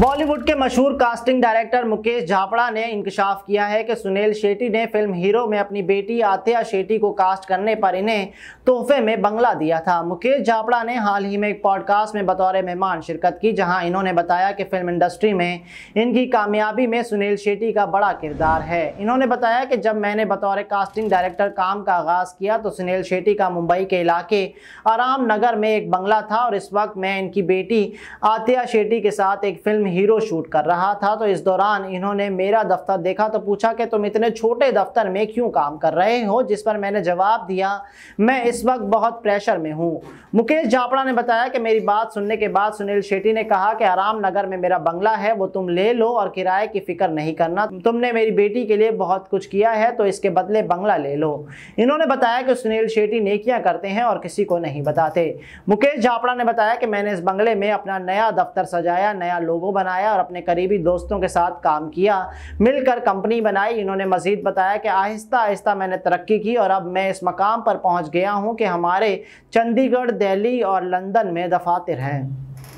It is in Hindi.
बॉलीवुड के मशहूर कास्टिंग डायरेक्टर मुकेश झापड़ा ने इंकशाफ किया है कि सुनील शेट्टी ने फिल्म हीरो में अपनी बेटी आतिया शेट्टी को कास्ट करने पर इन्हें तोहफे में बंगला दिया था मुकेश झापड़ा ने हाल ही में एक पॉडकास्ट में बतौर मेहमान शिरकत की जहां इन्होंने बताया कि फिल्म इंडस्ट्री में इनकी कामयाबी में सुनील शेट्टी का बड़ा किरदार है इन्होंने बताया कि जब मैंने बतौर कास्टिंग डायरेक्टर काम का आगाज़ किया तो सुनील शेट्टी का मुंबई के इलाके आराम नगर में एक बंगला था और इस वक्त मैं इनकी बेटी आतिया शेट्टी के साथ एक फिल्म हीरो शूट कर रहा था तो इस दौरान इन्होंने मेरा दफ्तर देखा तो पूछा कि तुम इतने छोटे दफ्तर में क्यों काम कर रहे हो जिस पर मैंने जवाब दिया मैं इस वक्त बहुत प्रेशर में हूँ मुकेश झापड़ा ने बताया कि मेरी बात सुनने के बाद सुनील शेट्टी ने कहा कि आराम नगर में मेरा बंगला है वो तुम ले लो और किराए की फिक्र नहीं करना तुमने मेरी बेटी के लिए बहुत कुछ किया है तो इसके बदले बंगला ले लो इन्होंने बताया कि सुनील शेट्टी नेकियाँ करते हैं और किसी को नहीं बताते मुकेश झापड़ा ने बताया कि मैंने इस बंगले में अपना नया दफ्तर सजाया नया लोगो बनाया और अपने करीबी दोस्तों के साथ काम किया मिलकर कंपनी बनाई इन्होंने मज़ीद बताया कि आहिस्ता आहिस्ता मैंने तरक्की की और अब मैं इस मकाम पर पहुंच गया हूँ कि हमारे चंडीगढ़ दिल्ली और लंदन में दफातर हैं